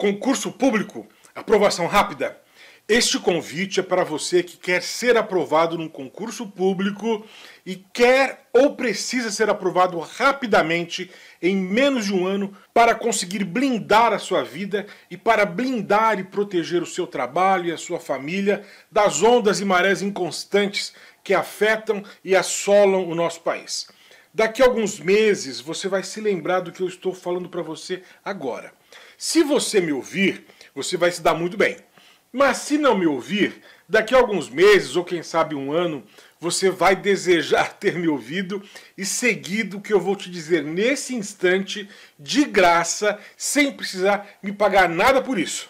Concurso público, aprovação rápida. Este convite é para você que quer ser aprovado num concurso público e quer ou precisa ser aprovado rapidamente, em menos de um ano, para conseguir blindar a sua vida e para blindar e proteger o seu trabalho e a sua família das ondas e marés inconstantes que afetam e assolam o nosso país. Daqui a alguns meses você vai se lembrar do que eu estou falando para você agora. Se você me ouvir, você vai se dar muito bem. Mas se não me ouvir, daqui a alguns meses ou quem sabe um ano, você vai desejar ter me ouvido e seguido o que eu vou te dizer nesse instante, de graça, sem precisar me pagar nada por isso.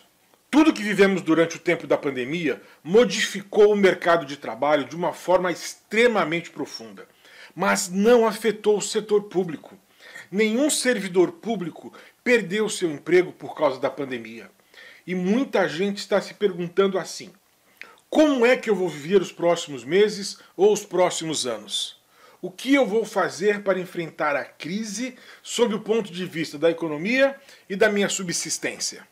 Tudo que vivemos durante o tempo da pandemia modificou o mercado de trabalho de uma forma extremamente profunda, mas não afetou o setor público. Nenhum servidor público perdeu seu emprego por causa da pandemia. E muita gente está se perguntando assim: como é que eu vou viver os próximos meses ou os próximos anos? O que eu vou fazer para enfrentar a crise sob o ponto de vista da economia e da minha subsistência?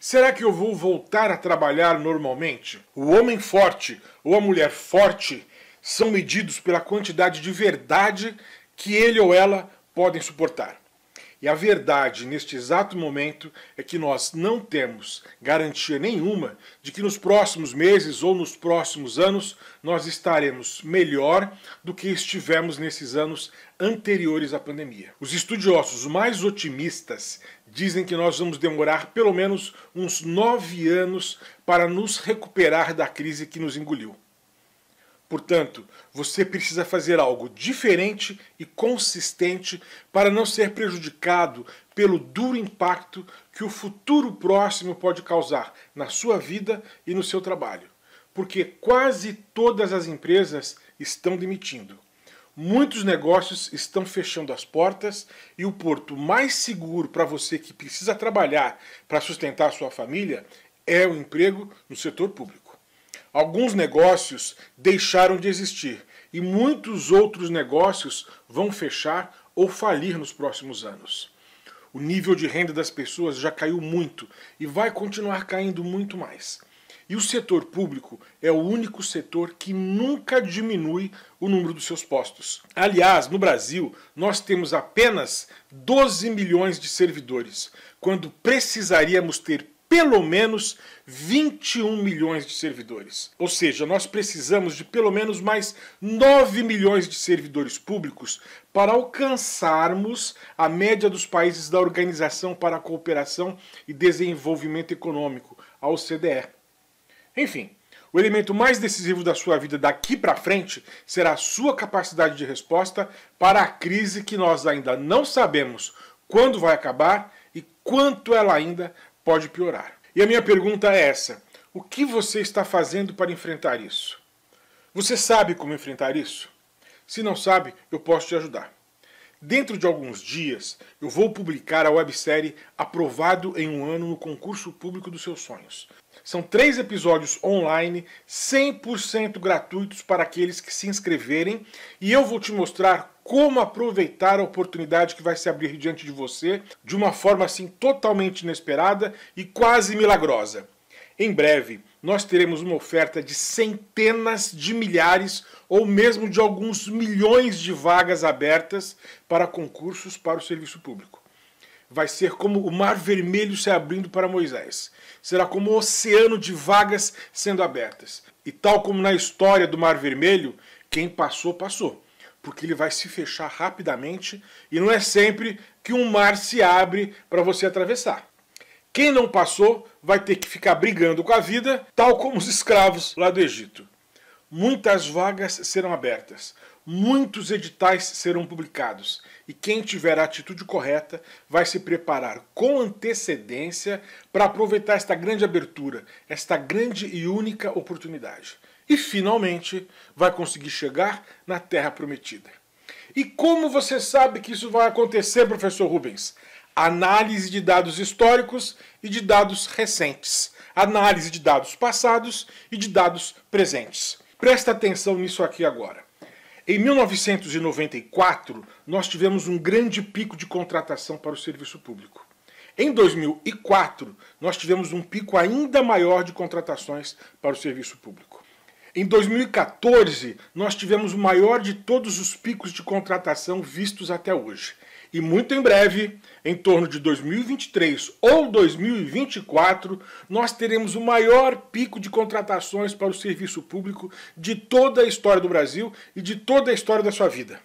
Será que eu vou voltar a trabalhar normalmente? O homem forte ou a mulher forte são medidos pela quantidade de verdade que ele ou ela podem suportar. E a verdade neste exato momento é que nós não temos garantia nenhuma de que nos próximos meses ou nos próximos anos nós estaremos melhor do que estivemos nesses anos anteriores à pandemia. Os estudiosos mais otimistas dizem que nós vamos demorar pelo menos uns nove anos para nos recuperar da crise que nos engoliu. Portanto, você precisa fazer algo diferente e consistente para não ser prejudicado pelo duro impacto que o futuro próximo pode causar na sua vida e no seu trabalho. Porque quase todas as empresas estão demitindo. Muitos negócios estão fechando as portas e o porto mais seguro para você que precisa trabalhar para sustentar sua família é o emprego no setor público. Alguns negócios deixaram de existir e muitos outros negócios vão fechar ou falir nos próximos anos. O nível de renda das pessoas já caiu muito e vai continuar caindo muito mais. E o setor público é o único setor que nunca diminui o número dos seus postos. Aliás, no Brasil, nós temos apenas 12 milhões de servidores, quando precisaríamos ter pelo menos 21 milhões de servidores. Ou seja, nós precisamos de pelo menos mais 9 milhões de servidores públicos para alcançarmos a média dos países da Organização para a Cooperação e Desenvolvimento Econômico, a OCDE. Enfim, o elemento mais decisivo da sua vida daqui para frente será a sua capacidade de resposta para a crise que nós ainda não sabemos quando vai acabar e quanto ela ainda pode piorar. E a minha pergunta é essa: o que você está fazendo para enfrentar isso? Você sabe como enfrentar isso? Se não sabe, eu posso te ajudar. Dentro de alguns dias, eu vou publicar a websérie Aprovado em um ano no concurso público dos seus sonhos. São três episódios online, 100% gratuitos para aqueles que se inscreverem, e eu vou te mostrar como aproveitar a oportunidade que vai se abrir diante de você de uma forma assim totalmente inesperada e quase milagrosa. Em breve, nós teremos uma oferta de centenas de milhares ou mesmo de alguns milhões de vagas abertas para concursos para o serviço público vai ser como o mar vermelho se abrindo para Moisés. Será como o um oceano de vagas sendo abertas. E tal como na história do mar vermelho, quem passou, passou. Porque ele vai se fechar rapidamente e não é sempre que um mar se abre para você atravessar. Quem não passou vai ter que ficar brigando com a vida, tal como os escravos lá do Egito. Muitas vagas serão abertas, muitos editais serão publicados e quem tiver a atitude correta vai se preparar com antecedência para aproveitar esta grande abertura, esta grande e única oportunidade. E finalmente vai conseguir chegar na Terra Prometida. E como você sabe que isso vai acontecer, professor Rubens? Análise de dados históricos e de dados recentes, análise de dados passados e de dados presentes. Presta atenção nisso aqui agora. Em 1994, nós tivemos um grande pico de contratação para o serviço público. Em 2004, nós tivemos um pico ainda maior de contratações para o serviço público. Em 2014, nós tivemos o maior de todos os picos de contratação vistos até hoje e muito em breve, em torno de 2023 ou 2024, nós teremos o maior pico de contratações para o serviço público de toda a história do Brasil e de toda a história da sua vida.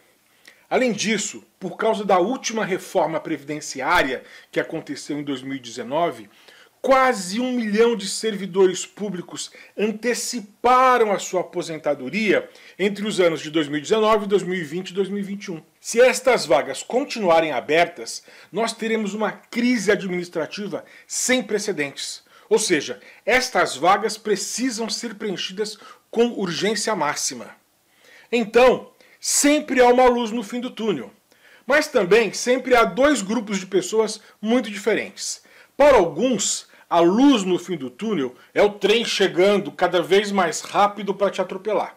Além disso, por causa da última reforma previdenciária que aconteceu em 2019, quase um milhão de servidores públicos anteciparam a sua aposentadoria entre os anos de 2019, 2020 e 2021. Se estas vagas continuarem abertas, nós teremos uma crise administrativa sem precedentes. Ou seja, estas vagas precisam ser preenchidas com urgência máxima. Então, sempre há uma luz no fim do túnel. Mas também sempre há dois grupos de pessoas muito diferentes. Para alguns, a luz no fim do túnel é o trem chegando cada vez mais rápido para te atropelar.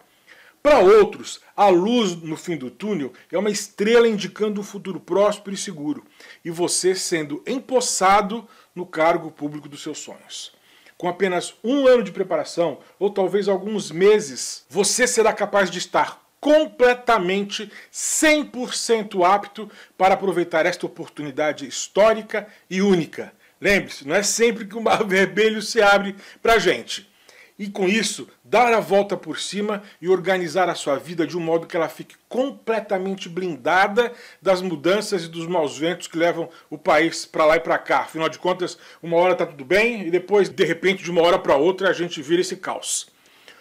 Para outros, a luz no fim do túnel é uma estrela indicando um futuro próspero e seguro, e você sendo empossado no cargo público dos seus sonhos. Com apenas um ano de preparação, ou talvez alguns meses, você será capaz de estar completamente 100% apto para aproveitar esta oportunidade histórica e única Lembre-se, não é sempre que o mar vermelho se abre para a gente. E com isso, dar a volta por cima e organizar a sua vida de um modo que ela fique completamente blindada das mudanças e dos maus ventos que levam o país para lá e para cá. Afinal de contas, uma hora está tudo bem e depois, de repente, de uma hora para outra, a gente vira esse caos.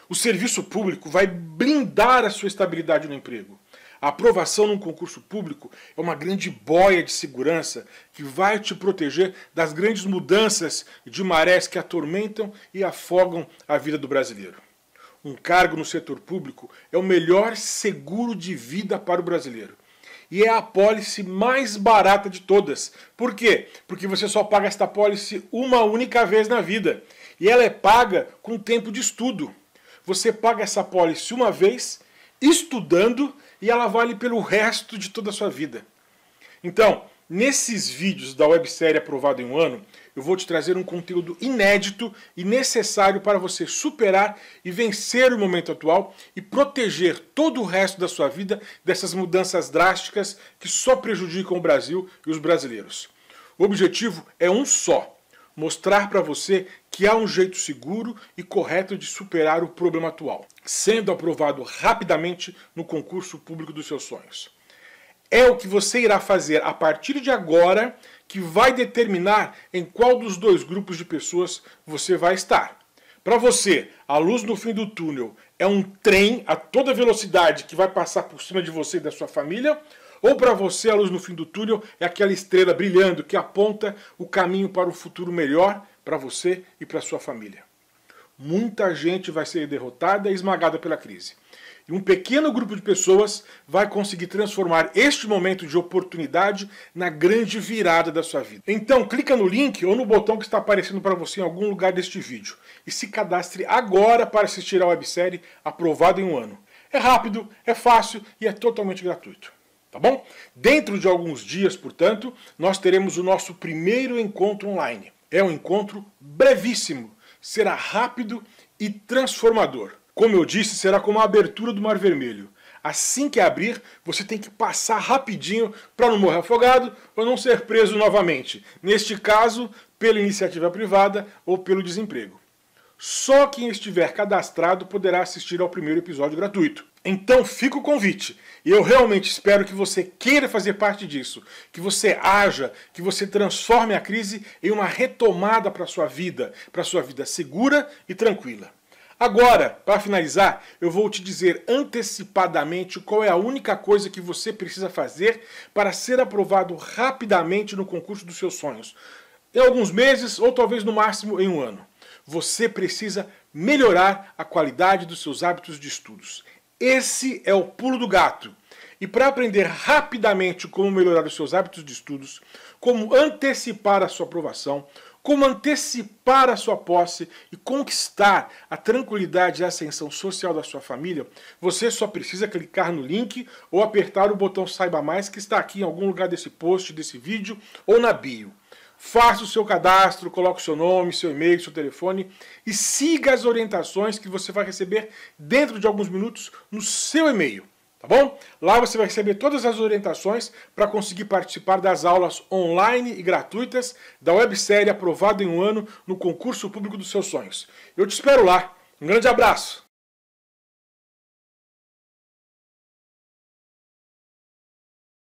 O serviço público vai blindar a sua estabilidade no emprego. A aprovação num concurso público é uma grande boia de segurança que vai te proteger das grandes mudanças de marés que atormentam e afogam a vida do brasileiro. Um cargo no setor público é o melhor seguro de vida para o brasileiro. E é a pólice mais barata de todas. Por quê? Porque você só paga esta pólice uma única vez na vida. E ela é paga com tempo de estudo. Você paga essa pólice uma vez, estudando e ela vale pelo resto de toda a sua vida. Então, nesses vídeos da websérie Aprovado em um Ano, eu vou te trazer um conteúdo inédito e necessário para você superar e vencer o momento atual e proteger todo o resto da sua vida dessas mudanças drásticas que só prejudicam o Brasil e os brasileiros. O objetivo é um só: mostrar para você que há um jeito seguro e correto de superar o problema atual, sendo aprovado rapidamente no concurso público dos seus sonhos. É o que você irá fazer a partir de agora que vai determinar em qual dos dois grupos de pessoas você vai estar. Para você, a luz no fim do túnel é um trem a toda velocidade que vai passar por cima de você e da sua família? Ou para você, a luz no fim do túnel é aquela estrela brilhando que aponta o caminho para o futuro melhor para você e para sua família. Muita gente vai ser derrotada e esmagada pela crise. E um pequeno grupo de pessoas vai conseguir transformar este momento de oportunidade na grande virada da sua vida. Então, clica no link ou no botão que está aparecendo para você em algum lugar deste vídeo e se cadastre agora para assistir à websérie aprovada em um ano. É rápido, é fácil e é totalmente gratuito. Tá bom? Dentro de alguns dias, portanto, nós teremos o nosso primeiro encontro online. É um encontro brevíssimo, será rápido e transformador. Como eu disse, será como a abertura do Mar Vermelho. Assim que abrir, você tem que passar rapidinho para não morrer afogado ou não ser preso novamente. Neste caso, pela iniciativa privada ou pelo desemprego. Só quem estiver cadastrado poderá assistir ao primeiro episódio gratuito. Então fica o convite. E eu realmente espero que você queira fazer parte disso, que você haja, que você transforme a crise em uma retomada para sua vida, para sua vida segura e tranquila. Agora, para finalizar, eu vou te dizer antecipadamente qual é a única coisa que você precisa fazer para ser aprovado rapidamente no concurso dos seus sonhos. Em alguns meses ou talvez no máximo em um ano. Você precisa melhorar a qualidade dos seus hábitos de estudos. Esse é o pulo do gato. E para aprender rapidamente como melhorar os seus hábitos de estudos, como antecipar a sua aprovação, como antecipar a sua posse e conquistar a tranquilidade e a ascensão social da sua família, você só precisa clicar no link ou apertar o botão Saiba Mais que está aqui em algum lugar desse post, desse vídeo ou na bio faça o seu cadastro, coloque o seu nome, seu e-mail, seu telefone e siga as orientações que você vai receber dentro de alguns minutos no seu e-mail, tá bom? Lá você vai receber todas as orientações para conseguir participar das aulas online e gratuitas da websérie aprovada em um ano no concurso público dos seus sonhos. Eu te espero lá. Um grande abraço!